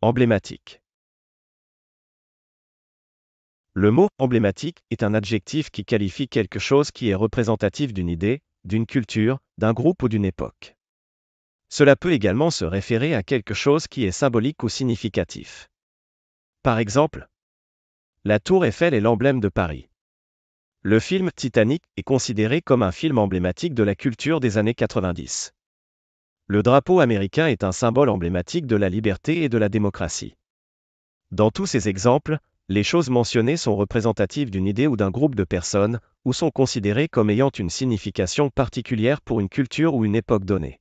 Emblématique. Le mot emblématique est un adjectif qui qualifie quelque chose qui est représentatif d'une idée, d'une culture, d'un groupe ou d'une époque. Cela peut également se référer à quelque chose qui est symbolique ou significatif. Par exemple, la tour Eiffel est l'emblème de Paris. Le film Titanic est considéré comme un film emblématique de la culture des années 90. Le drapeau américain est un symbole emblématique de la liberté et de la démocratie. Dans tous ces exemples, les choses mentionnées sont représentatives d'une idée ou d'un groupe de personnes, ou sont considérées comme ayant une signification particulière pour une culture ou une époque donnée.